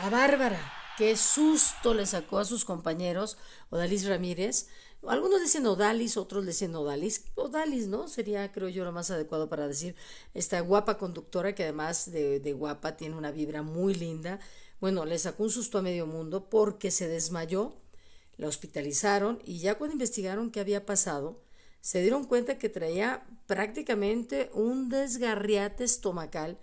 A Bárbara, qué susto le sacó a sus compañeros Odalis Ramírez. Algunos dicen Odalis, otros dicen Odalis. Odalis, ¿no? Sería, creo yo, lo más adecuado para decir esta guapa conductora que además de, de guapa tiene una vibra muy linda. Bueno, le sacó un susto a medio mundo porque se desmayó, la hospitalizaron y ya cuando investigaron qué había pasado, se dieron cuenta que traía prácticamente un desgarriate estomacal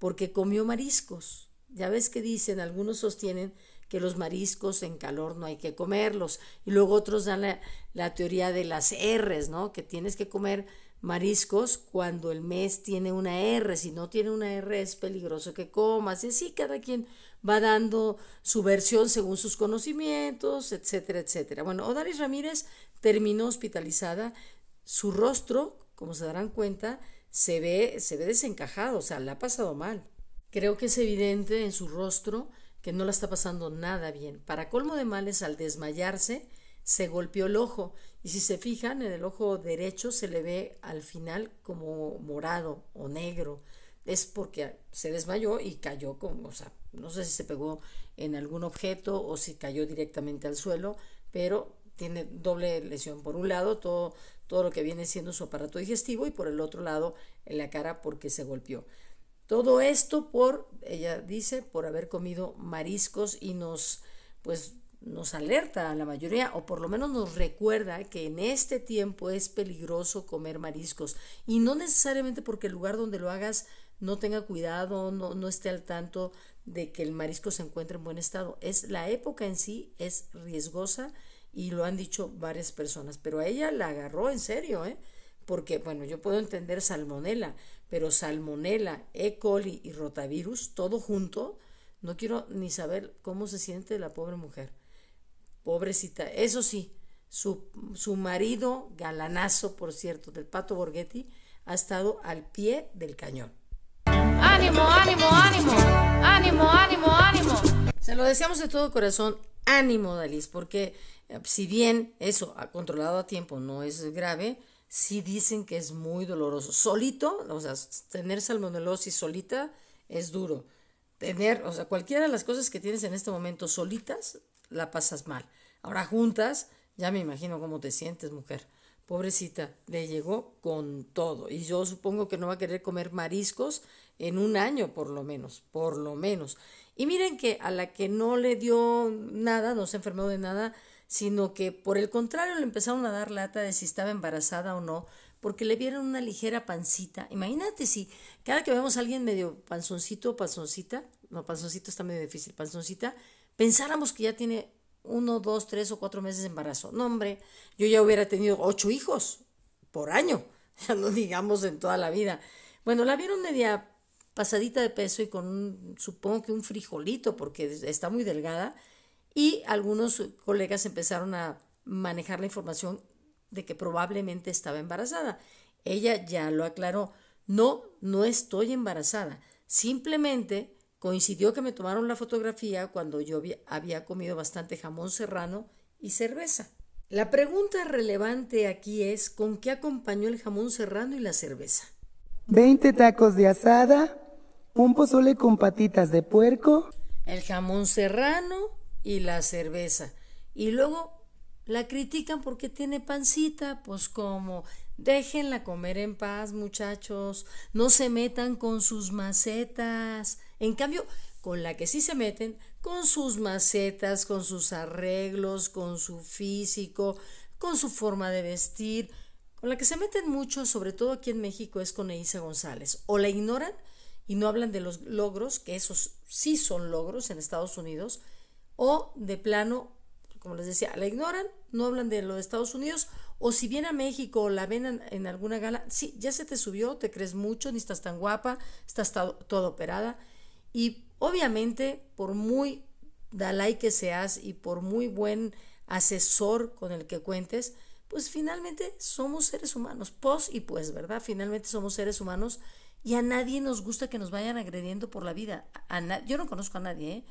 porque comió mariscos. Ya ves que dicen, algunos sostienen que los mariscos en calor no hay que comerlos. Y luego otros dan la, teoría de las R's, ¿no? Que tienes que comer mariscos cuando el mes tiene una R. Si no tiene una R es peligroso que comas. Y así cada quien va dando su versión según sus conocimientos, etcétera, etcétera. Bueno, Odalis Ramírez terminó hospitalizada su rostro, como se darán cuenta, se ve, se ve desencajado, o sea, le ha pasado mal. Creo que es evidente en su rostro que no la está pasando nada bien. Para colmo de males, al desmayarse, se golpeó el ojo y si se fijan en el ojo derecho se le ve al final como morado o negro. Es porque se desmayó y cayó con, o sea, no sé si se pegó en algún objeto o si cayó directamente al suelo, pero tiene doble lesión. Por un lado, todo, todo lo que viene siendo su aparato digestivo y por el otro lado, en la cara porque se golpeó. Todo esto por, ella dice, por haber comido mariscos y nos, pues, nos alerta a la mayoría, o por lo menos nos recuerda que en este tiempo es peligroso comer mariscos. Y no necesariamente porque el lugar donde lo hagas no tenga cuidado, no, no esté al tanto de que el marisco se encuentre en buen estado. Es la época en sí, es riesgosa y lo han dicho varias personas, pero a ella la agarró en serio, ¿eh? Porque, bueno, yo puedo entender salmonela, pero salmonela, E. coli y rotavirus, todo junto, no quiero ni saber cómo se siente la pobre mujer. Pobrecita, eso sí, su, su marido, galanazo, por cierto, del pato Borghetti, ha estado al pie del cañón. Ánimo, ánimo, ánimo, ánimo, ánimo, ánimo. Se lo deseamos de todo corazón, ánimo, Dalis, porque si bien eso ha controlado a tiempo no es grave, sí dicen que es muy doloroso. Solito, o sea, tener salmonelosis solita es duro. Tener, o sea, cualquiera de las cosas que tienes en este momento solitas, la pasas mal. Ahora juntas, ya me imagino cómo te sientes, mujer. Pobrecita, le llegó con todo. Y yo supongo que no va a querer comer mariscos en un año, por lo menos, por lo menos. Y miren que a la que no le dio nada, no se enfermó de nada, sino que por el contrario le empezaron a dar lata de si estaba embarazada o no, porque le vieron una ligera pancita. Imagínate si cada que vemos a alguien medio panzoncito o panzoncita, no, panzoncito está medio difícil, panzoncita, pensáramos que ya tiene uno, dos, tres o cuatro meses de embarazo. No, hombre, yo ya hubiera tenido ocho hijos por año, ya no digamos en toda la vida. Bueno, la vieron media pasadita de peso y con un, supongo que un frijolito, porque está muy delgada, y algunos colegas empezaron a manejar la información de que probablemente estaba embarazada. Ella ya lo aclaró, no, no estoy embarazada, simplemente coincidió que me tomaron la fotografía cuando yo había comido bastante jamón serrano y cerveza. La pregunta relevante aquí es, ¿con qué acompañó el jamón serrano y la cerveza? 20 tacos de asada, un pozole con patitas de puerco. El jamón serrano, y la cerveza. Y luego la critican porque tiene pancita, pues como déjenla comer en paz, muchachos, no se metan con sus macetas. En cambio, con la que sí se meten, con sus macetas, con sus arreglos, con su físico, con su forma de vestir, con la que se meten mucho, sobre todo aquí en México, es con Eisa González. O la ignoran y no hablan de los logros, que esos sí son logros en Estados Unidos, o de plano, como les decía, la ignoran, no hablan de los Estados Unidos, o si viene a México o la ven en, alguna gala, sí, ya se te subió, te crees mucho, ni estás tan guapa, estás toda operada. Y obviamente, por muy Dalai que seas y por muy buen asesor con el que cuentes, pues finalmente somos seres humanos, pos y pues, ¿verdad? Finalmente somos seres humanos y a nadie nos gusta que nos vayan agrediendo por la vida. yo no conozco a nadie, ¿eh?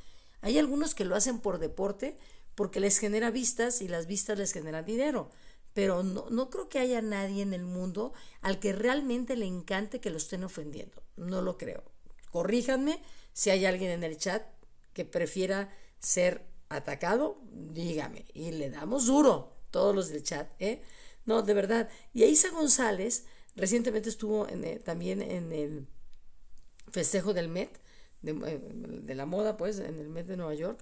Hay algunos que lo hacen por deporte porque les genera vistas y las vistas les generan dinero. Pero no, creo que haya nadie en el mundo al que realmente le encante que lo estén ofendiendo. No lo creo. Corríjanme si hay alguien en el chat que prefiera ser atacado, dígame. Y le damos duro, todos los del chat, ¿eh? No, de verdad. Y Isa González recientemente estuvo eh, también en el festejo del Met eh, de, la moda, pues, en el mes de Nueva York,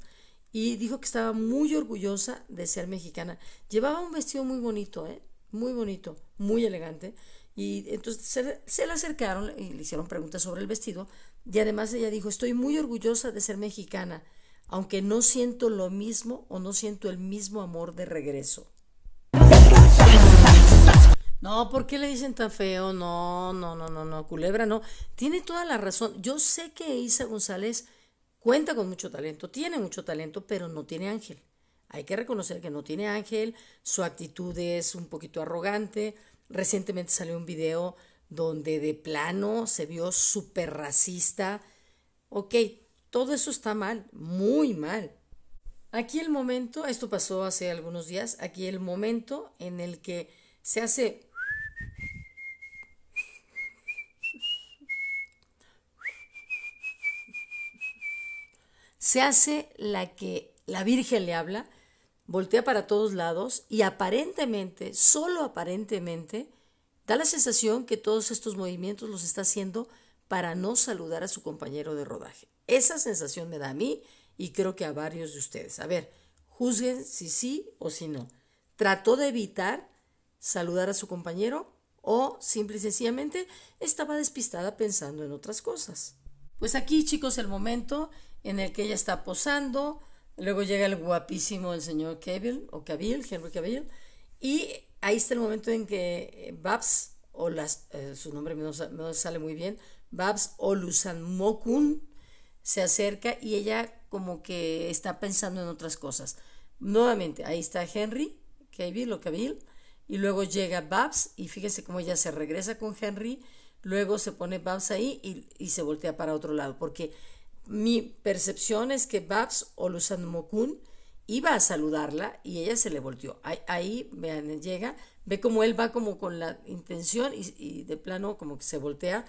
y dijo que estaba muy orgullosa de ser mexicana. Llevaba un vestido muy bonito, ¿eh? muy bonito, muy elegante. Y entonces se, se, le acercaron y le hicieron preguntas sobre el vestido. Y además ella dijo, estoy muy orgullosa de ser mexicana, aunque no siento lo mismo o no siento el mismo amor de regreso. No, ¿por qué le dicen tan feo? No, no, no, no, no, Culebra no. Tiene toda la razón. Yo sé que Isa González cuenta con mucho talento, tiene mucho talento, pero no tiene ángel. Hay que reconocer que no tiene ángel, su actitud es un poquito arrogante. Recientemente salió un video donde de plano se vio súper racista. Ok, todo eso está mal, muy mal. Aquí el momento, esto pasó hace algunos días, aquí el momento en el que se hace se hace la que la Virgen le habla, voltea para todos lados y aparentemente, solo aparentemente, da la sensación que todos estos movimientos los está haciendo para no saludar a su compañero de rodaje. Esa sensación me da a mí y creo que a varios de ustedes. A ver, juzguen si sí o si no. ¿Trató de evitar saludar a su compañero o simple y sencillamente estaba despistada pensando en otras cosas? Pues aquí chicos el momento en el que ella está posando. Luego llega el guapísimo el señor Cabil, o Cabil, Henry Cabil, y ahí está el momento en que eh, Babs, o las, eh, su nombre no, sale muy bien, Babs o Lusan Mokun se acerca y ella como que está pensando en otras cosas. Nuevamente, ahí está Henry, Cabil, o cabil y luego llega Babs y fíjese cómo ella se regresa con Henry, luego se pone Babs ahí y, y se voltea para otro lado, porque mi percepción es que Babs o Mokun iba a saludarla y ella se le volteó. Ahí, vean, llega, ve como él va como con la intención y, de plano como que se voltea,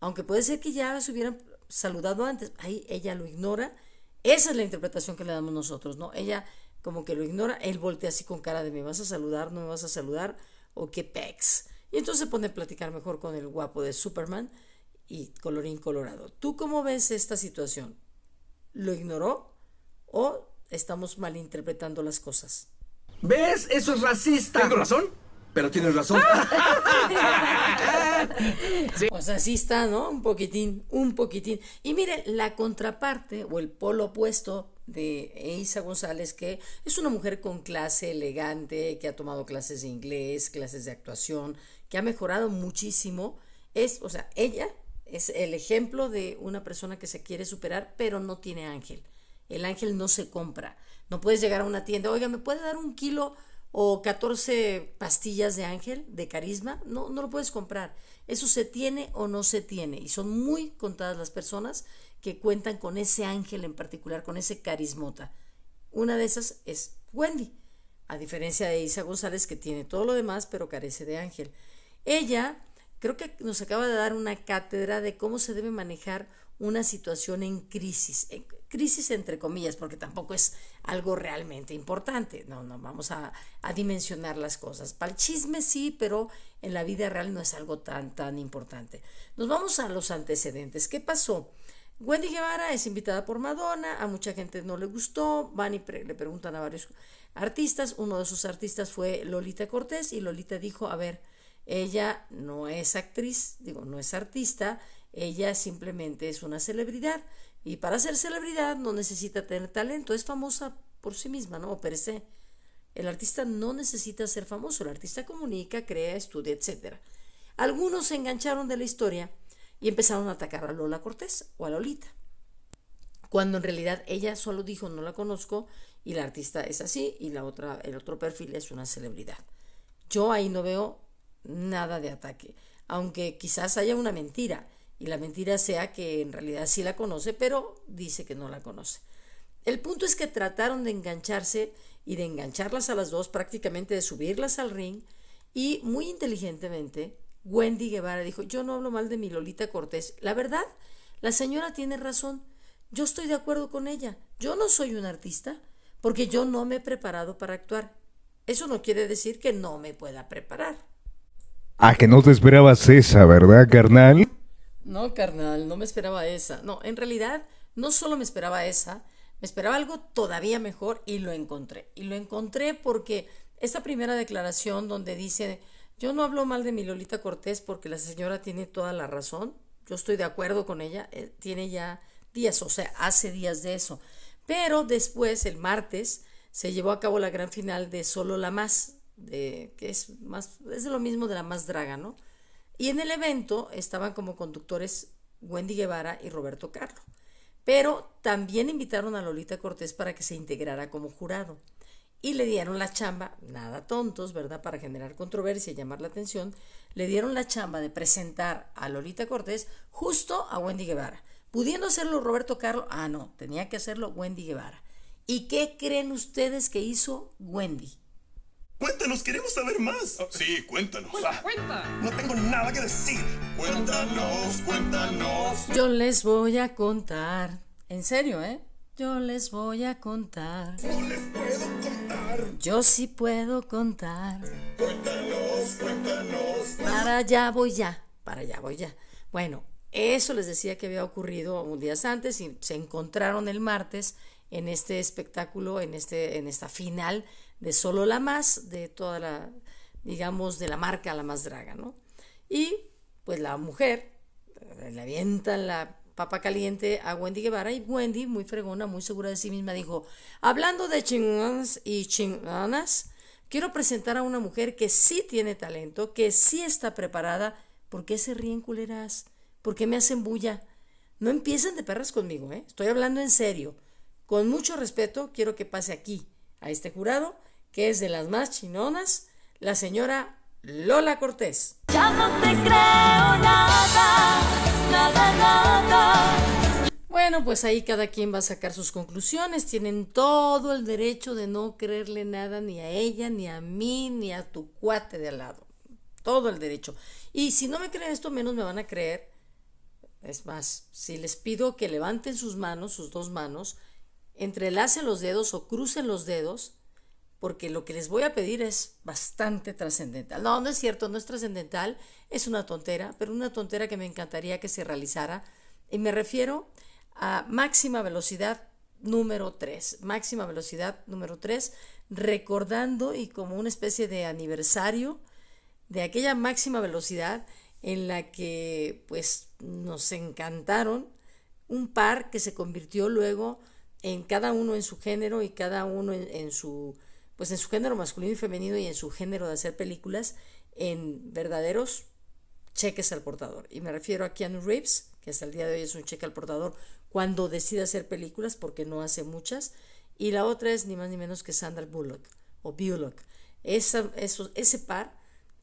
aunque puede ser que ya se hubieran saludado antes, ahí ella lo ignora. Esa es la interpretación que le damos nosotros, ¿no? Ella como que lo ignora, él voltea así con cara de me vas a saludar, no me vas a saludar, o qué pex. Y entonces se pone a platicar mejor con el guapo de Superman y colorín colorado. ¿Tú cómo ves esta situación? ¿Lo ignoró o estamos malinterpretando las cosas? ¿Ves? Eso es racista. ¿Tengo razón? Pero tienes razón. sí. O está, ¿no? Un poquitín, un poquitín. Y mire, la contraparte o el polo opuesto de Isa González, que es una mujer con clase elegante, que ha tomado clases de inglés, clases de actuación, que ha mejorado muchísimo, es, o sea, ella es el ejemplo de una persona que se quiere superar, pero no tiene ángel. El ángel no se compra. No puedes llegar a una tienda, oiga, ¿me puede dar un kilo o 14 pastillas de ángel, de carisma? No, no lo puedes comprar. Eso se tiene o no se tiene. Y son muy contadas las personas que cuentan con ese ángel en particular, con ese carismota. Una de esas es Wendy, a diferencia de Isa González que tiene todo lo demás, pero carece de ángel. Ella Creo que nos acaba de dar una cátedra de cómo se debe manejar una situación en crisis, en crisis entre comillas, porque tampoco es algo realmente importante, no, no, vamos a, dimensionar las cosas. Para el chisme sí, pero en la vida real no es algo tan, tan importante. Nos vamos a los antecedentes. ¿Qué pasó? Wendy Guevara es invitada por Madonna, a mucha gente no le gustó, van y le preguntan a varios artistas, uno de sus artistas fue Lolita Cortés y Lolita dijo, a ver, ella no es actriz, digo, no es artista, ella simplemente es una celebridad. Y para ser celebridad no necesita tener talento, es famosa por sí misma, ¿no? O per se. El artista no necesita ser famoso, el artista comunica, crea, estudia, etc. Algunos se engancharon de la historia y empezaron a atacar a Lola Cortés o a Lolita, cuando en realidad ella solo dijo no la conozco y la artista es así y la otra, el otro perfil es una celebridad. Yo ahí no veo nada de ataque, aunque quizás haya una mentira y la mentira sea que en realidad sí la conoce, pero dice que no la conoce. El punto es que trataron de engancharse y de engancharlas a las dos, prácticamente de subirlas al ring, y muy inteligentemente Wendy Guevara dijo, yo no hablo mal de mi Lolita Cortés. La verdad, la señora tiene razón, yo estoy de acuerdo con ella, yo no soy un artista, porque yo no me he preparado para actuar. Eso no quiere decir que no me pueda preparar. Ah, que no te esperabas esa, ¿verdad, carnal? No, carnal, no me esperaba esa. No, en realidad no solo me esperaba esa, me esperaba algo todavía mejor y lo encontré. Y lo encontré porque esta primera declaración donde dice, yo no hablo mal de mi Lolita Cortés porque la señora tiene toda la razón, yo estoy de acuerdo con ella, eh, tiene ya días, o sea, hace días de eso. Pero después, el martes, se llevó a cabo la gran final de Solo la Más, que es más, es lo mismo de la más draga, ¿no? Y en el evento estaban como conductores Wendy Guevara y Roberto Carlo. Pero también invitaron a Lolita Cortés para que se integrara como jurado. Y le dieron la chamba, nada tontos, ¿verdad? Para generar controversia y llamar la atención, le dieron la chamba de presentar a Lolita Cortés justo a Wendy Guevara. Pudiendo hacerlo Roberto Carlo, ah, no, tenía que hacerlo Wendy Guevara. ¿Y qué creen ustedes que hizo Wendy? Cuéntanos, queremos saber más. Oh, sí, cuéntanos. No tengo nada que decir. Cuéntanos, cuéntanos. Yo les voy a contar. En serio, ¿eh? Yo les voy a contar. No les puedo contar. Yo sí puedo contar. Cuéntanos, cuéntanos. Para allá voy ya. Para allá voy ya. Bueno, eso les decía que había ocurrido un día antes y se encontraron el martes en este espectáculo, en, este, en esta final de solo la más, de toda la, digamos, de la marca la más draga, ¿no? Y pues la mujer eh, le avientan la papa caliente a Wendy Guevara y Wendy, muy fregona, muy segura de sí misma, dijo, hablando de chingones y chinganas, quiero presentar a una mujer que sí tiene talento, que sí está preparada, ¿por qué se ríen culeras? ¿Por qué me hacen bulla? No empiecen de perras conmigo, ¿eh? Estoy hablando en serio. Con mucho respeto, quiero que pase aquí, a este jurado, que es de las más chinonas, la señora Lola Cortés. Ya no creo nada, nada, nada. Bueno, pues ahí cada quien va a sacar sus conclusiones. Tienen todo el derecho de no creerle nada ni a ella, ni a mí, ni a tu cuate de al lado. Todo el derecho. Y si no me creen esto, menos me van a creer. Es más, si les pido que levanten sus manos, sus dos manos, entrelacen los dedos o crucen los dedos porque lo que les voy a pedir es bastante trascendental. No, no es cierto, no es trascendental, es una tontera, pero una tontera que me encantaría que se realizara. Y me refiero a máxima velocidad número 3, máxima velocidad número 3, recordando y como una especie de aniversario de aquella máxima velocidad en la que pues nos encantaron un par que se convirtió luego en cada uno en su género y cada uno en su pues en su género masculino y femenino y en su género de hacer películas en verdaderos cheques al portador. Y me refiero a Keanu Reeves, que hasta el día de hoy es un cheque al portador cuando decide hacer películas, porque no hace muchas. Y la otra es ni más ni menos que Sandra Bullock o Bullock. Esa, ese par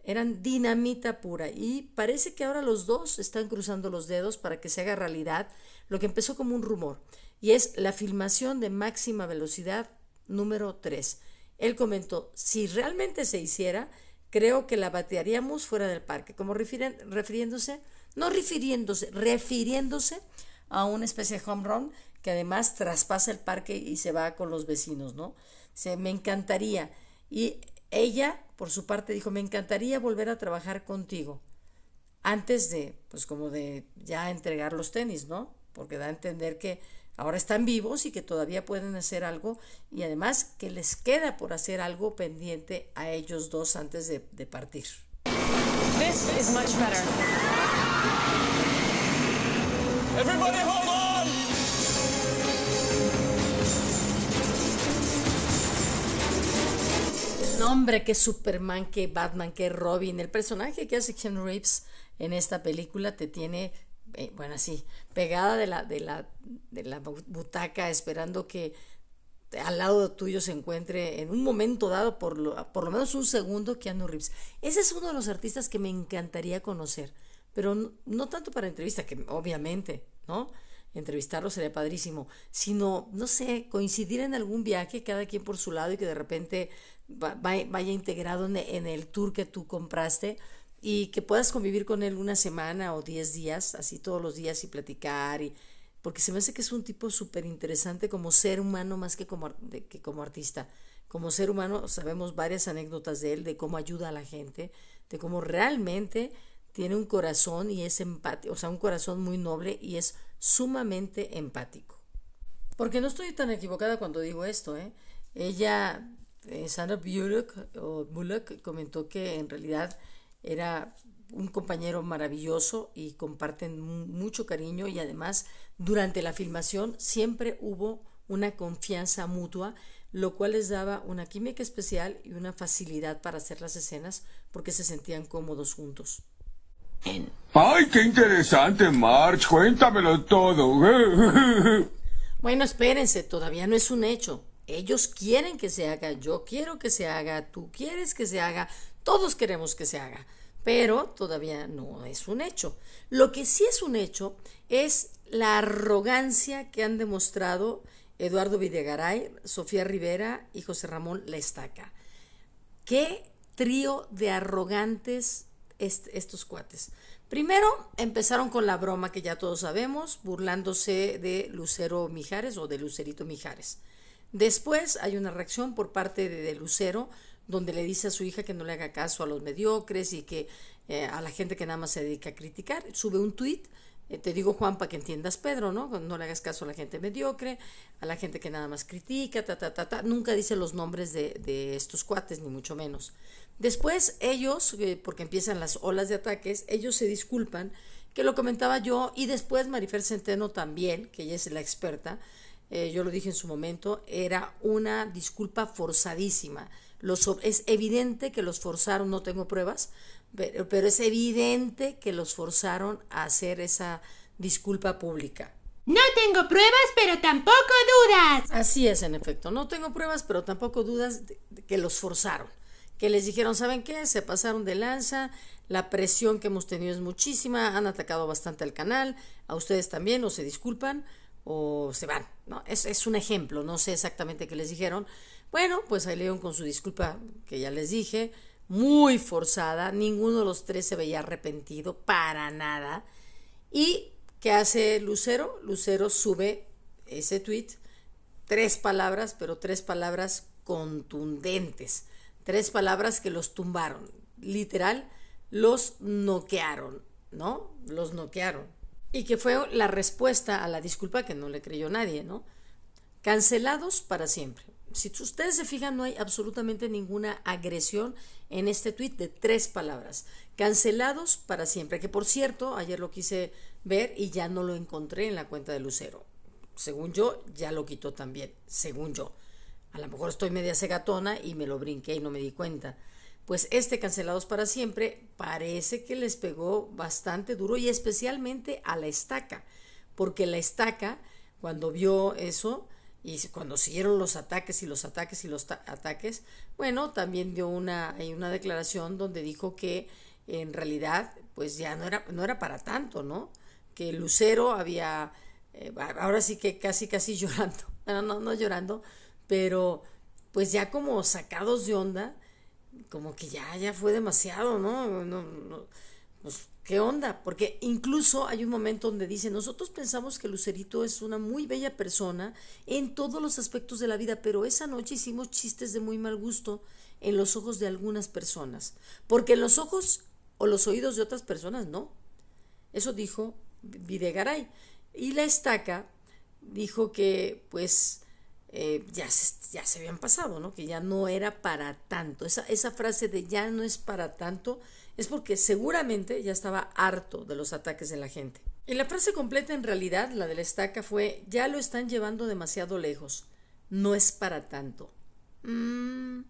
eran dinamita pura y parece que ahora los dos están cruzando los dedos para que se haga realidad lo que empezó como un rumor y es la filmación de máxima velocidad número 3 él comentó, si realmente se hiciera, creo que la batearíamos fuera del parque, como refiriéndose, no refiriéndose, refiriéndose a una especie de home run que además traspasa el parque y se va con los vecinos, ¿no? Se, me encantaría. Y ella, por su parte, dijo, me encantaría volver a trabajar contigo. Antes de, pues como de ya entregar los tenis, ¿no? Porque da a entender que ahora están vivos y que todavía pueden hacer algo y además que les queda por hacer algo pendiente a ellos dos antes de, partir. This is Everybody hold que Superman, que Batman, que Robin, el personaje que hace Ken Reeves en esta película te tiene eh, bueno, así, pegada de la, de, la, de la butaca, esperando que al lado tuyo se encuentre en un momento dado, por lo, por lo menos un segundo, Keanu Reeves. Ese es uno de los artistas que me encantaría conocer, pero no, tanto para entrevista, que obviamente, ¿no? Entrevistarlo sería padrísimo, sino, no sé, coincidir en algún viaje, cada quien por su lado y que de repente vaya integrado en el tour que tú compraste y que puedas convivir con él una semana o diez días, así todos los días y platicar, y, porque se me hace que es un tipo súper interesante como ser humano más que como, que como artista. Como ser humano sabemos varias anécdotas de él, de cómo ayuda a la gente, de cómo realmente tiene un corazón y es empático, o sea, un corazón muy noble y es sumamente empático. Porque no estoy tan equivocada cuando digo esto, ¿eh? Ella, eh, Sandra Bullock comentó que en realidad era un compañero maravilloso y comparten mucho cariño y además durante la filmación siempre hubo una confianza mutua, lo cual les daba una química especial y una facilidad para hacer las escenas porque se sentían cómodos juntos. ¡Ay, qué interesante, March! Cuéntamelo todo. bueno, espérense, todavía no es un hecho. Ellos quieren que se haga, yo quiero que se haga, tú quieres que se haga, todos queremos que se haga, pero todavía no es un hecho. Lo que sí es un hecho es la arrogancia que han demostrado Eduardo Videgaray, Sofía Rivera y José Ramón La Qué trío de arrogantes estos cuates. Primero empezaron con la broma que ya todos sabemos, burlándose de Lucero Mijares o de Lucerito Mijares. Después hay una reacción por parte de Lucero donde le dice a su hija que no le haga caso a los mediocres y que eh, a la gente que nada más se dedica a criticar. Sube un tuit, eh, te digo Juan para que entiendas Pedro, ¿no? No le hagas caso a la gente mediocre, a la gente que nada más critica, ta, ta, ta, ta. Nunca dice los nombres de, de estos cuates, ni mucho menos. Después ellos, eh, porque empiezan las olas de ataques, ellos se disculpan, que lo comentaba yo, y después Marifer Centeno también, que ella es la experta, eh, yo lo dije en su momento, era una disculpa forzadísima. es evidente que los forzaron, no tengo pruebas, pero, es evidente que los forzaron a hacer esa disculpa pública. No tengo pruebas, pero tampoco dudas. Así es, en efecto. No tengo pruebas, pero tampoco dudas de, que los forzaron. Que les dijeron, ¿saben qué? Se pasaron de lanza. La presión que hemos tenido es muchísima. Han atacado bastante al canal. A ustedes también, no se disculpan o se van. ¿no? Es, un ejemplo, no sé exactamente qué les dijeron. Bueno, pues ahí con su disculpa que ya les dije, muy forzada, ninguno de los tres se veía arrepentido para nada. ¿Y qué hace Lucero? Lucero sube ese tweet, tres palabras, pero tres palabras contundentes, tres palabras que los tumbaron, literal, los noquearon, ¿no? Los noquearon y que fue la respuesta a la disculpa que no le creyó nadie, ¿no? Cancelados para siempre. Si ustedes se fijan, no hay absolutamente ninguna agresión en este tuit de tres palabras. Cancelados para siempre. Que por cierto, ayer lo quise ver y ya no lo encontré en la cuenta de Lucero. Según yo, ya lo quitó también. Según yo. A lo mejor estoy media cegatona y me lo brinqué y no me di cuenta pues este Cancelados para siempre parece que les pegó bastante duro y especialmente a la estaca, porque la estaca cuando vio eso y cuando siguieron los ataques y los ataques y los ataques, bueno, también dio una, una declaración donde dijo que en realidad pues ya no era, no era para tanto, ¿no? Que Lucero había, eh, ahora sí que casi, casi llorando, no, no llorando, pero pues ya como sacados de onda, como que ya, ya fue demasiado, ¿no? pues, ¿qué onda? Porque incluso hay un momento donde dice, nosotros pensamos que Lucerito es una muy bella persona en todos los aspectos de la vida, pero esa noche hicimos chistes de muy mal gusto en los ojos de algunas personas, porque en los ojos o los oídos de otras personas no. Eso dijo Videgaray. Y la estaca dijo que, pues, eh, ya, se, ya se habían pasado, ¿no? Que ya no era para tanto. Esa, frase de ya no es para tanto es porque seguramente ya estaba harto de los ataques de la gente. Y la frase completa en realidad, la de la estaca, fue ya lo están llevando demasiado lejos. No es para tanto. Mm,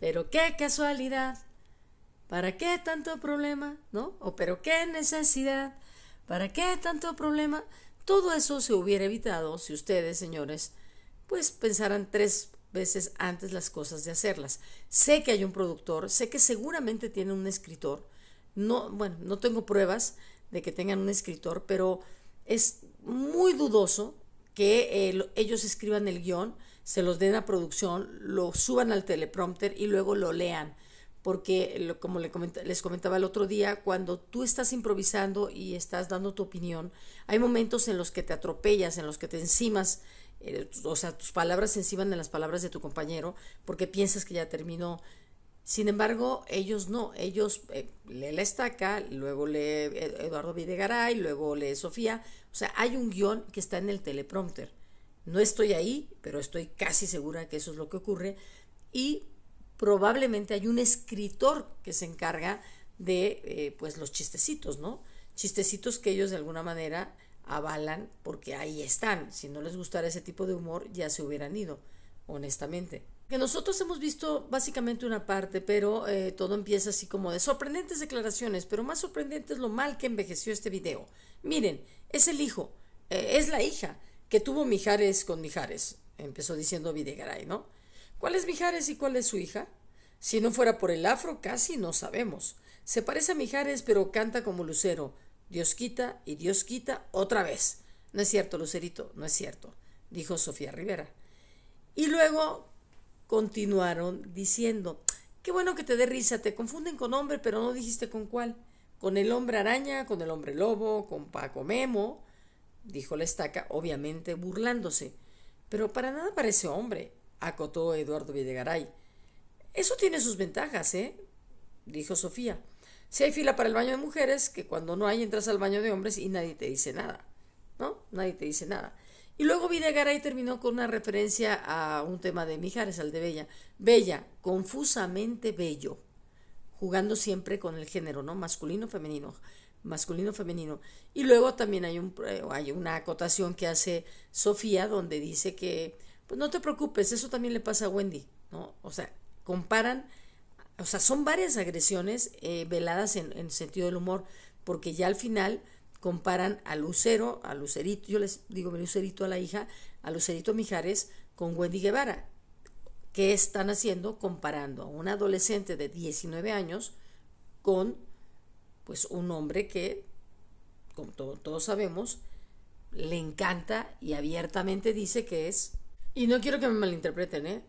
pero qué casualidad. ¿Para qué tanto problema? ¿No? O pero qué necesidad. ¿Para qué tanto problema? Todo eso se hubiera evitado si ustedes, señores, pues pensaran tres veces antes las cosas de hacerlas. Sé que hay un productor, sé que seguramente tiene un escritor. No, bueno, no tengo pruebas de que tengan un escritor, pero es muy dudoso que eh, ellos escriban el guión, se los den a producción, lo suban al teleprompter y luego lo lean. Porque, como les comentaba el otro día, cuando tú estás improvisando y estás dando tu opinión, hay momentos en los que te atropellas, en los que te encimas eh, o sea, tus palabras se enciman en las palabras de tu compañero porque piensas que ya terminó. Sin embargo, ellos no, ellos eh, le lee la estaca, luego lee eh, Eduardo Videgaray, luego le Sofía, o sea, hay un guión que está en el teleprompter. No estoy ahí, pero estoy casi segura que eso es lo que ocurre y probablemente hay un escritor que se encarga de pues los chistecitos, ¿no? Chistecitos que ellos de alguna manera avalan porque ahí están. Si no les gustara ese tipo de humor, ya se hubieran ido, honestamente. Que nosotros hemos visto básicamente una parte, pero eh, todo empieza así como de sorprendentes declaraciones, pero más sorprendente es lo mal que envejeció este video. Miren, es el hijo, eh, es la hija que tuvo Mijares con Mijares, empezó diciendo Videgaray, ¿no? ¿Cuál es Mijares y cuál es su hija? Si no fuera por el afro, casi no sabemos. Se parece a Mijares, pero canta como Lucero. Dios quita y Dios quita otra vez. No es cierto, Lucerito, no es cierto, dijo Sofía Rivera. Y luego continuaron diciendo, qué bueno que te dé risa, te confunden con hombre, pero no dijiste con cuál. Con el hombre araña, con el hombre lobo, con Paco Memo, dijo la estaca, obviamente burlándose. Pero para nada parece hombre, acotó Eduardo Videgaray. Eso tiene sus ventajas, ¿eh? dijo Sofía. Si hay fila para el baño de mujeres, que cuando no hay entras al baño de hombres y nadie te dice nada, ¿no? Nadie te dice nada. Y luego Videgaray terminó con una referencia a un tema de Mijares, al de Bella. Bella, confusamente bello, jugando siempre con el género, ¿no? Masculino, femenino, masculino, femenino. Y luego también hay, un, eh, hay una acotación que hace Sofía donde dice que, pues no te preocupes, eso también le pasa a Wendy, ¿no? O sea, comparan o sea, son varias agresiones eh, veladas en, en, sentido del humor, porque ya al final comparan a Lucero, a Lucerito, yo les digo Lucerito a la hija, a Lucerito Mijares con Wendy Guevara. ¿Qué están haciendo? Comparando a un adolescente de 19 años con pues un hombre que, como todos sabemos, le encanta y abiertamente dice que es. Y no quiero que me malinterpreten, ¿eh?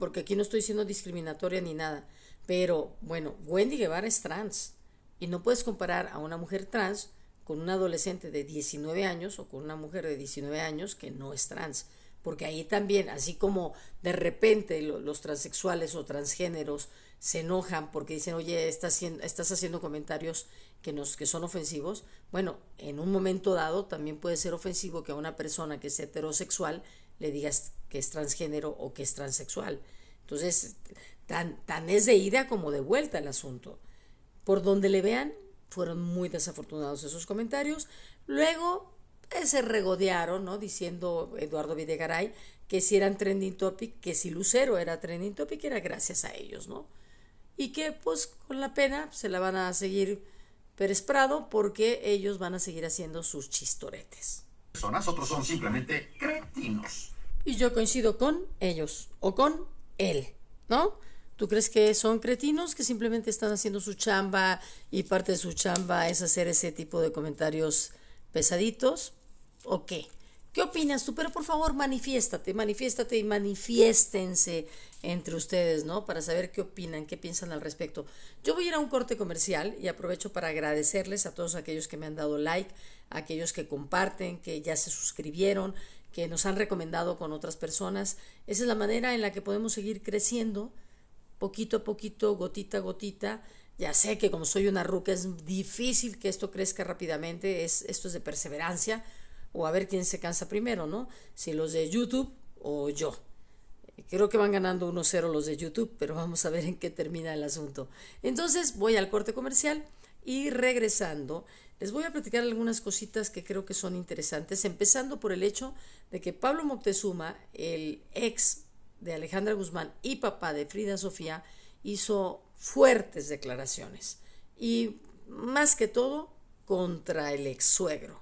porque aquí no estoy siendo discriminatoria ni nada. Pero bueno, Wendy Guevara es trans y no puedes comparar a una mujer trans con un adolescente de 19 años o con una mujer de 19 años que no es trans. Porque ahí también, así como de repente los transexuales o transgéneros se enojan porque dicen, oye, estás haciendo, estás haciendo comentarios que, nos, que son ofensivos. Bueno, en un momento dado también puede ser ofensivo que a una persona que es heterosexual le digas que es transgénero o que es transexual. Entonces, Tan, tan es de ida como de vuelta el asunto. Por donde le vean, fueron muy desafortunados esos comentarios. Luego pues, se regodearon, ¿no? Diciendo Eduardo Videgaray que si eran trending topic, que si Lucero era trending topic, era gracias a ellos, ¿no? Y que, pues, con la pena se la van a seguir peresprado porque ellos van a seguir haciendo sus chistoretes. Personas, otros son simplemente cretinos. Y yo coincido con ellos o con él, ¿no? ¿Tú crees que son cretinos que simplemente están haciendo su chamba y parte de su chamba es hacer ese tipo de comentarios pesaditos? ¿O qué? ¿Qué opinas tú? Pero por favor, manifiéstate, manifiéstate y manifiéstense entre ustedes, ¿no? Para saber qué opinan, qué piensan al respecto. Yo voy a ir a un corte comercial y aprovecho para agradecerles a todos aquellos que me han dado like, a aquellos que comparten, que ya se suscribieron, que nos han recomendado con otras personas. Esa es la manera en la que podemos seguir creciendo poquito a poquito, gotita a gotita. Ya sé que como soy una ruca es difícil que esto crezca rápidamente, es, esto es de perseverancia, o a ver quién se cansa primero, ¿no? Si los de YouTube o yo. Creo que van ganando 1-0 los de YouTube, pero vamos a ver en qué termina el asunto. Entonces voy al corte comercial y regresando les voy a platicar algunas cositas que creo que son interesantes, empezando por el hecho de que Pablo Moctezuma, el ex de Alejandra Guzmán y papá de Frida Sofía, hizo fuertes declaraciones y más que todo contra el ex suegro.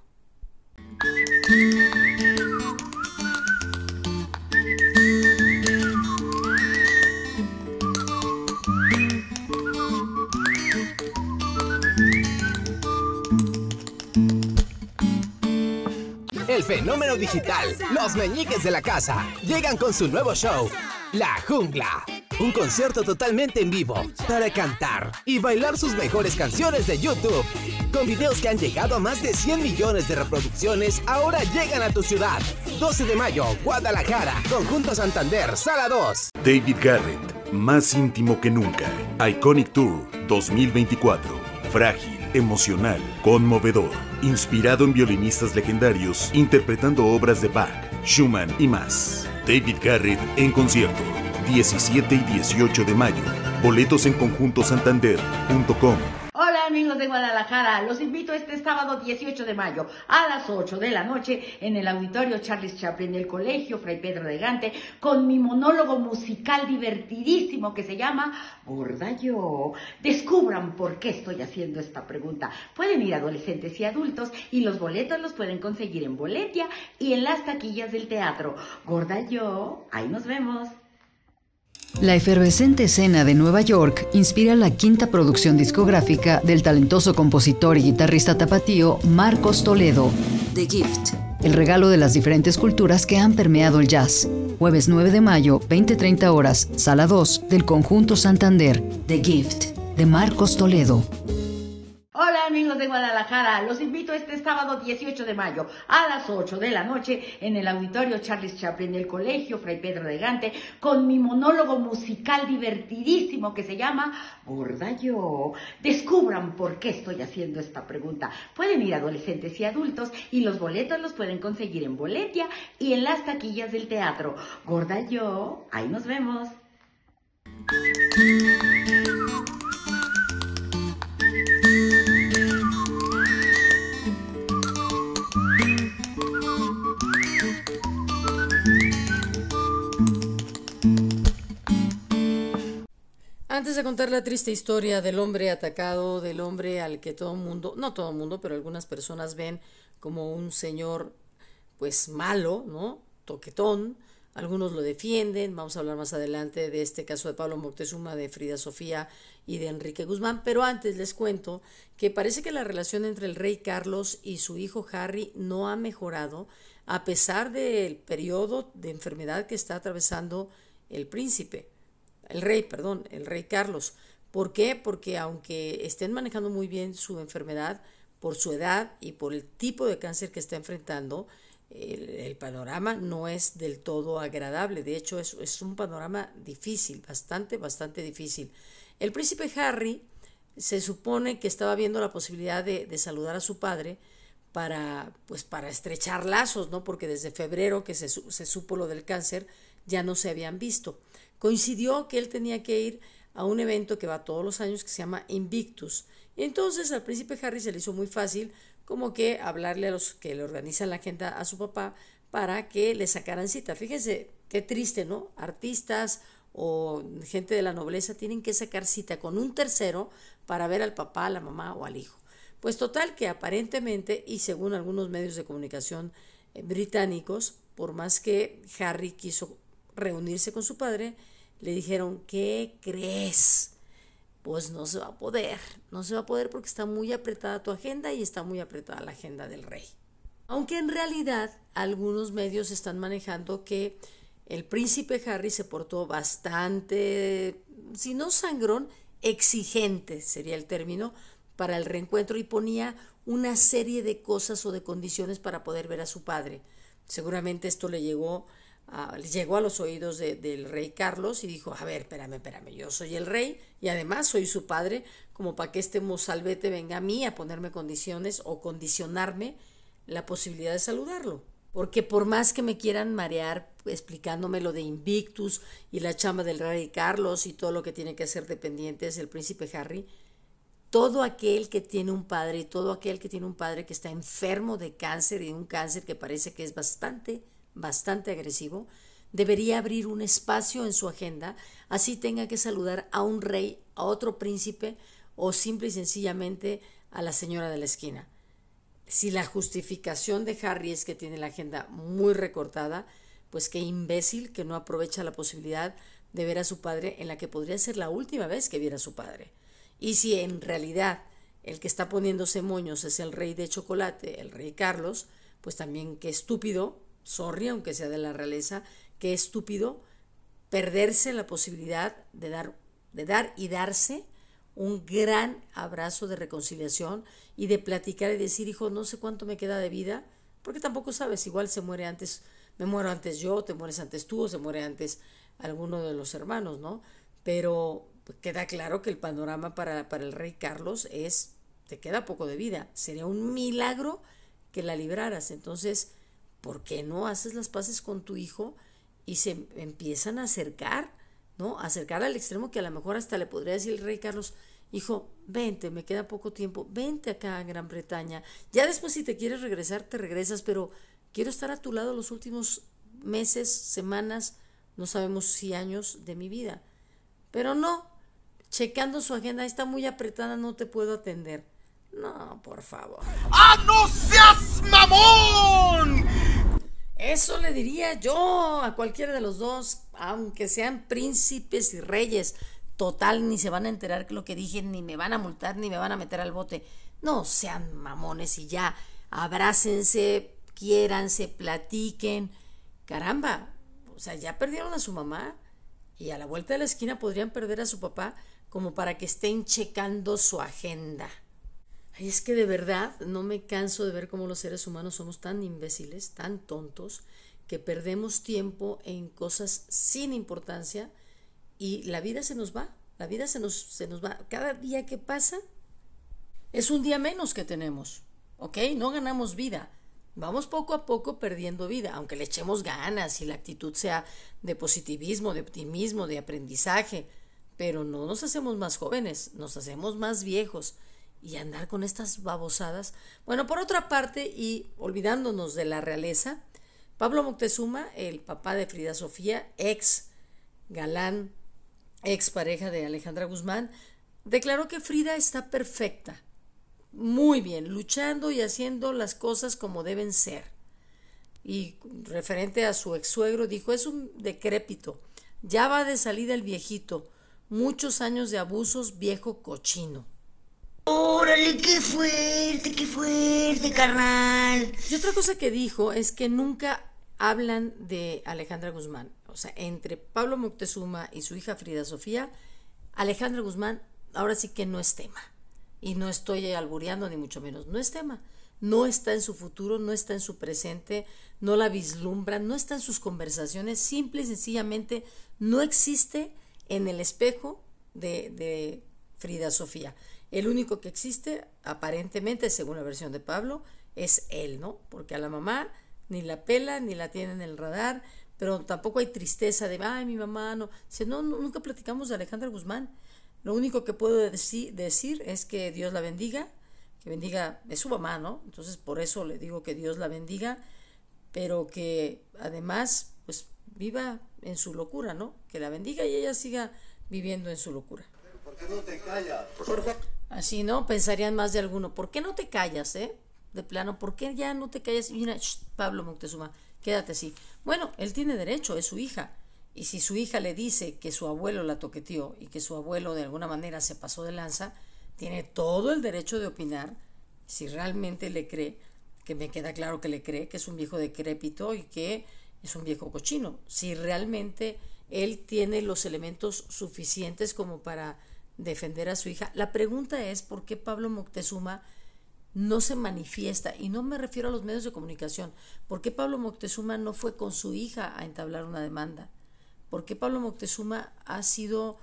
el fenómeno digital, los meñiques de la casa, llegan con su nuevo show, La Jungla. Un concierto totalmente en vivo para cantar y bailar sus mejores canciones de YouTube. Con videos que han llegado a más de 100 millones de reproducciones, ahora llegan a tu ciudad. 12 de mayo, Guadalajara, Conjunto Santander, Sala 2. David Garrett, más íntimo que nunca. Iconic Tour 2024. Frágil, emocional, conmovedor inspirado en violinistas legendarios interpretando obras de Bach, Schumann y más. David Garrett en concierto, 17 y 18 de mayo. Boletos en conjunto santander.com de Guadalajara, los invito este sábado 18 de mayo a las 8 de la noche en el auditorio Charles Chaplin del Colegio Fray Pedro de Gante con mi monólogo musical divertidísimo que se llama Gorda Yo. Descubran por qué estoy haciendo esta pregunta. Pueden ir adolescentes y adultos y los boletos los pueden conseguir en Boletia y en las taquillas del teatro. Gorda Yo, ahí nos vemos. La efervescente escena de Nueva York inspira la quinta producción discográfica del talentoso compositor y guitarrista tapatío Marcos Toledo, The Gift, el regalo de las diferentes culturas que han permeado el jazz. Jueves 9 de mayo, 2030 horas, Sala 2 del Conjunto Santander, The Gift, de Marcos Toledo amigos de Guadalajara? Los invito este sábado 18 de mayo a las 8 de la noche en el auditorio Charles Chaplin del Colegio Fray Pedro de Gante con mi monólogo musical divertidísimo que se llama Gorda Yo. Descubran por qué estoy haciendo esta pregunta. Pueden ir adolescentes y adultos y los boletos los pueden conseguir en Boletia y en las taquillas del teatro. Gorda Yo, ahí nos vemos. Antes de contar la triste historia del hombre atacado, del hombre al que todo el mundo, no todo el mundo, pero algunas personas ven como un señor pues malo, ¿no? Toquetón, algunos lo defienden, vamos a hablar más adelante de este caso de Pablo Moctezuma, de Frida Sofía y de Enrique Guzmán, pero antes les cuento que parece que la relación entre el rey Carlos y su hijo Harry no ha mejorado a pesar del periodo de enfermedad que está atravesando el príncipe el rey, perdón, el rey Carlos. ¿Por qué? Porque aunque estén manejando muy bien su enfermedad, por su edad y por el tipo de cáncer que está enfrentando, el, panorama no es del todo agradable. De hecho, es, un panorama difícil, bastante, bastante difícil. El príncipe Harry se supone que estaba viendo la posibilidad de, saludar a su padre para, pues, para estrechar lazos, ¿no? Porque desde febrero que se, se supo lo del cáncer, ya no se habían visto coincidió que él tenía que ir a un evento que va todos los años que se llama Invictus. Y entonces al príncipe Harry se le hizo muy fácil como que hablarle a los que le organizan la agenda a su papá para que le sacaran cita. Fíjense qué triste, ¿no? Artistas o gente de la nobleza tienen que sacar cita con un tercero para ver al papá, a la mamá o al hijo. Pues total que aparentemente y según algunos medios de comunicación eh, británicos, por más que Harry quiso reunirse con su padre, le dijeron, ¿qué crees? Pues no se va a poder, no se va a poder porque está muy apretada tu agenda y está muy apretada la agenda del rey. Aunque en realidad algunos medios están manejando que el príncipe Harry se portó bastante, si no sangrón, exigente sería el término para el reencuentro y ponía una serie de cosas o de condiciones para poder ver a su padre. Seguramente esto le llegó llegó a los oídos del rey Carlos y dijo, a ver, espérame, espérame, yo soy el rey y además soy su padre, como para que este mozalbete venga a mí a ponerme condiciones o condicionarme la posibilidad de saludarlo. Porque por más que me quieran marear explicándome lo de Invictus y la chamba del rey Carlos y todo lo que tiene que hacer dependientes el príncipe Harry, todo aquel que tiene un padre todo aquel que tiene un padre que está enfermo de cáncer y de un cáncer que parece que es bastante bastante agresivo, debería abrir un espacio en su agenda, así tenga que saludar a un rey, a otro príncipe o simple y sencillamente a la señora de la esquina. Si la justificación de Harry es que tiene la agenda muy recortada, pues qué imbécil que no aprovecha la posibilidad de ver a su padre en la que podría ser la última vez que viera a su padre. Y si en realidad el que está poniéndose moños es el rey de chocolate, el rey Carlos, pues también qué estúpido sorry, aunque sea de la realeza, qué estúpido perderse la posibilidad de dar, de dar y darse un gran abrazo de reconciliación y de platicar y decir, hijo, no sé cuánto me queda de vida, porque tampoco sabes, igual se muere antes, me muero antes yo, te mueres antes tú o se muere antes alguno de los hermanos, ¿no? Pero queda claro que el panorama para, para el rey Carlos es, te queda poco de vida, sería un milagro que la libraras. Entonces, ¿por qué no haces las paces con tu hijo y se empiezan a acercar, ¿no? Acercar al extremo que a lo mejor hasta le podría decir el rey Carlos, hijo, vente, me queda poco tiempo, vente acá a Gran Bretaña. Ya después si te quieres regresar, te regresas, pero quiero estar a tu lado los últimos meses, semanas, no sabemos si años de mi vida. Pero no, checando su agenda, está muy apretada, no te puedo atender. No, por favor. ¡Ah, no seas mamón! Eso le diría yo a cualquiera de los dos, aunque sean príncipes y reyes. Total, ni se van a enterar que lo que dije, ni me van a multar, ni me van a meter al bote. No sean mamones y ya. Abrácense, quiéranse, platiquen. Caramba, o sea, ya perdieron a su mamá y a la vuelta de la esquina podrían perder a su papá como para que estén checando su agenda es que de verdad no me canso de ver cómo los seres humanos somos tan imbéciles, tan tontos, que perdemos tiempo en cosas sin importancia y la vida se nos va, la vida se nos, se nos va. Cada día que pasa es un día menos que tenemos, ¿ok? No ganamos vida. Vamos poco a poco perdiendo vida, aunque le echemos ganas y la actitud sea de positivismo, de optimismo, de aprendizaje, pero no nos hacemos más jóvenes, nos hacemos más viejos y andar con estas babosadas. Bueno, por otra parte, y olvidándonos de la realeza, Pablo Moctezuma, el papá de Frida Sofía, ex galán, ex pareja de Alejandra Guzmán, declaró que Frida está perfecta, muy bien, luchando y haciendo las cosas como deben ser. Y referente a su ex suegro, dijo, es un decrépito, ya va de salida el viejito, muchos años de abusos, viejo cochino. ¡Órale, qué fuerte, qué fuerte, carnal! Y otra cosa que dijo es que nunca hablan de Alejandra Guzmán. O sea, entre Pablo Moctezuma y su hija Frida Sofía, Alejandra Guzmán ahora sí que no es tema. Y no estoy albureando, ni mucho menos, no es tema. No está en su futuro, no está en su presente, no la vislumbra, no está en sus conversaciones, simple y sencillamente no existe en el espejo de Frida Sofía. El único que existe, aparentemente, según la versión de Pablo, es él, ¿no? Porque a la mamá ni la pela, ni la tiene en el radar, pero tampoco hay tristeza de, ay, mi mamá, no. Si no, nunca platicamos de Alejandra Guzmán. Lo único que puedo decir es que Dios la bendiga, que bendiga, es su mamá, ¿no? Entonces, por eso le digo que Dios la bendiga, pero que además, pues, viva en su locura, ¿no? Que la bendiga y ella siga viviendo en su locura. ¿Por qué no te callas? Así, ¿no? Pensarían más de alguno. ¿Por qué no te callas, eh? De plano, ¿por qué ya no te callas? Mira, shh, Pablo Moctezuma, quédate así. Bueno, él tiene derecho, es su hija. Y si su hija le dice que su abuelo la toqueteó y que su abuelo de alguna manera se pasó de lanza, tiene todo el derecho de opinar si realmente le cree, que me queda claro que le cree, que es un viejo decrépito y que es un viejo cochino. Si realmente él tiene los elementos suficientes como para defender a su hija. La pregunta es por qué Pablo Moctezuma no se manifiesta, y no me refiero a los medios de comunicación, por qué Pablo Moctezuma no fue con su hija a entablar una demanda, por qué Pablo Moctezuma ha sido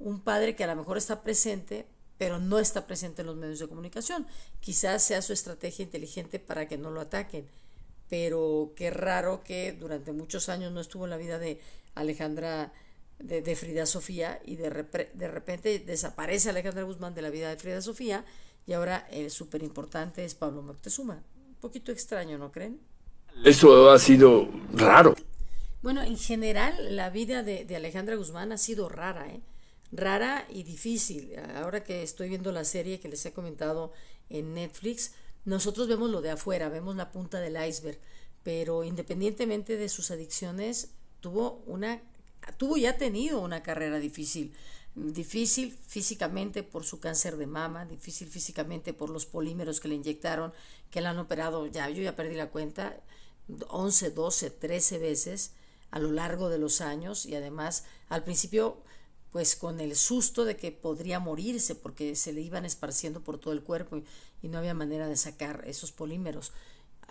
un padre que a lo mejor está presente, pero no está presente en los medios de comunicación. Quizás sea su estrategia inteligente para que no lo ataquen, pero qué raro que durante muchos años no estuvo en la vida de Alejandra de, Frida Sofía y de, repente desaparece Alejandra Guzmán de la vida de Frida Sofía y ahora el súper importante es Pablo Moctezuma. Un poquito extraño, ¿no creen? Eso ha sido raro. Bueno, en general la vida de, de Alejandra Guzmán ha sido rara, ¿eh? rara y difícil. Ahora que estoy viendo la serie que les he comentado en Netflix, nosotros vemos lo de afuera, vemos la punta del iceberg, pero independientemente de sus adicciones, tuvo una tuvo ya ha tenido una carrera difícil. Difícil físicamente por su cáncer de mama, difícil físicamente por los polímeros que le inyectaron, que la han operado, ya yo ya perdí la cuenta, 11, 12, 13 veces a lo largo de los años y además al principio pues con el susto de que podría morirse porque se le iban esparciendo por todo el cuerpo y, no había manera de sacar esos polímeros.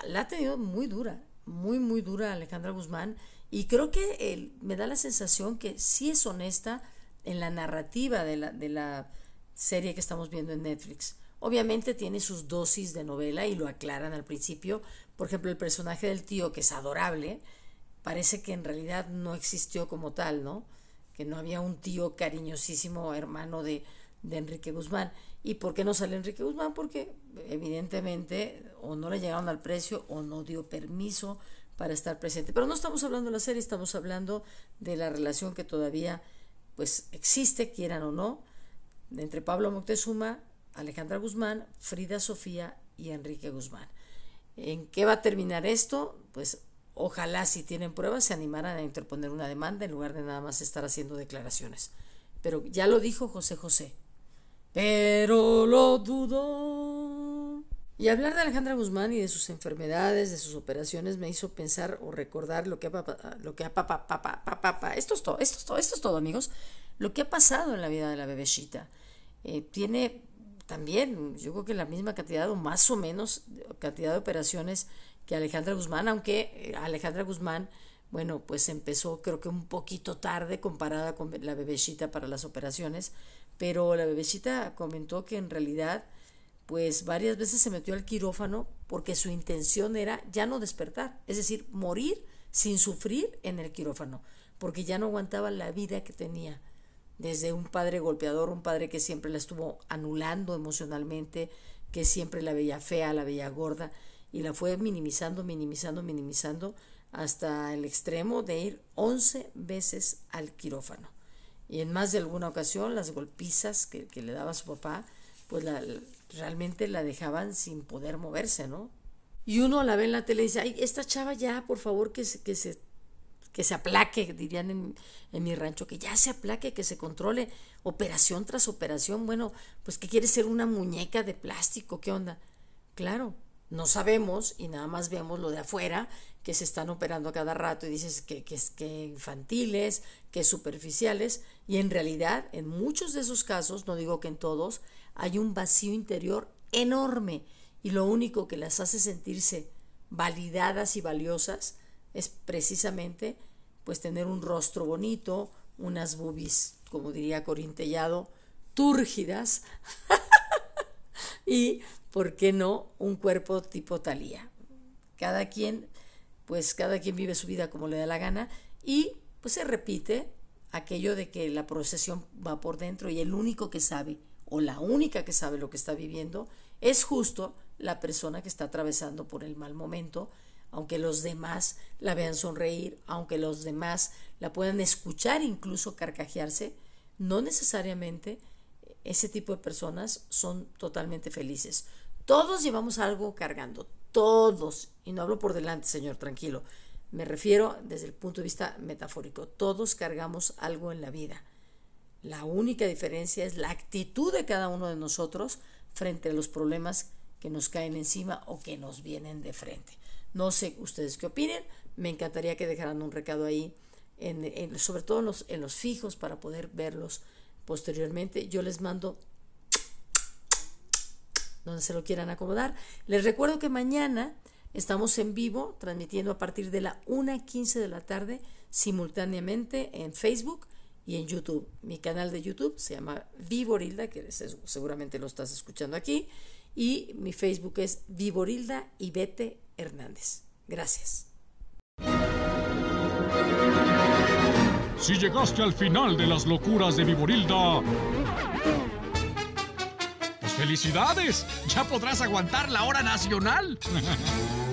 La ha tenido muy dura, muy, muy dura Alejandra Guzmán y creo que me da la sensación que sí es honesta en la narrativa de la, de la serie que estamos viendo en Netflix. Obviamente tiene sus dosis de novela y lo aclaran al principio. Por ejemplo, el personaje del tío, que es adorable, parece que en realidad no existió como tal, ¿no? Que no había un tío cariñosísimo hermano de, de Enrique Guzmán. ¿Y por qué no sale Enrique Guzmán? Porque evidentemente o no le llegaron al precio o no dio permiso para estar presente. Pero no estamos hablando de la serie, estamos hablando de la relación que todavía pues existe, quieran o no, entre Pablo Moctezuma, Alejandra Guzmán, Frida Sofía y Enrique Guzmán. ¿En qué va a terminar esto? Pues ojalá si tienen pruebas se animaran a interponer una demanda en lugar de nada más estar haciendo declaraciones. Pero ya lo dijo José José. Pero lo dudo. Y hablar de Alejandra Guzmán y de sus enfermedades, de sus operaciones, me hizo pensar o recordar lo que ha, lo que papá, papá, papá, Esto es todo, esto todo, esto es todo, amigos. Lo que ha pasado en la vida de la bebecita. Eh, tiene también, yo creo que la misma cantidad o más o menos cantidad de operaciones que Alejandra Guzmán, aunque eh, Alejandra Guzmán, bueno, pues empezó creo que un poquito tarde comparada con la bebecita para las operaciones, pero la bebecita comentó que en realidad pues varias veces se metió al quirófano porque su intención era ya no despertar, es decir, morir sin sufrir en el quirófano, porque ya no aguantaba la vida que tenía desde un padre golpeador, un padre que siempre la estuvo anulando emocionalmente, que siempre la veía fea, la veía gorda, y la fue minimizando, minimizando, minimizando, hasta el extremo de ir 11 veces al quirófano. Y en más de alguna ocasión las golpizas que, que le daba su papá, pues la, realmente la dejaban sin poder moverse, ¿no? Y uno la ve en la tele y dice, ay, esta chava ya, por favor, que se, que se, que se aplaque, dirían en, mi rancho, que ya se aplaque, que se controle operación tras operación. Bueno, pues que quiere ser una muñeca de plástico, ¿qué onda? Claro, no sabemos y nada más vemos lo de afuera, que se están operando a cada rato y dices que, que, que infantiles, que superficiales, y en realidad en muchos de esos casos, no digo que en todos, hay un vacío interior enorme y lo único que las hace sentirse validadas y valiosas es precisamente pues tener un rostro bonito, unas bubis como diría Corintellado, túrgidas y, ¿por qué no?, un cuerpo tipo talía. Cada quien, pues cada quien vive su vida como le da la gana y pues se repite aquello de que la procesión va por dentro y el único que sabe o la única que sabe lo que está viviendo es justo la persona que está atravesando por el mal momento, aunque los demás la vean sonreír, aunque los demás la puedan escuchar incluso carcajearse, no necesariamente ese tipo de personas son totalmente felices. Todos llevamos algo cargando, todos, y no hablo por delante, señor, tranquilo. Me refiero desde el punto de vista metafórico. Todos cargamos algo en la vida. La única diferencia es la actitud de cada uno de nosotros frente a los problemas que nos caen encima o que nos vienen de frente. No sé ustedes qué opinen, me encantaría que dejaran un recado ahí, en, sobre todo en los, en los fijos para poder verlos posteriormente. Yo les mando donde se lo quieran acomodar. Les recuerdo que mañana estamos en vivo transmitiendo a partir de la 1.15 de la tarde simultáneamente en Facebook y en YouTube. Mi canal de YouTube se llama Viborilda, que seguramente lo estás escuchando aquí, y mi Facebook es Viborilda y Bete Hernández. Gracias. Si llegaste al final de las locuras de Viborilda, pues felicidades, ya podrás aguantar la hora nacional.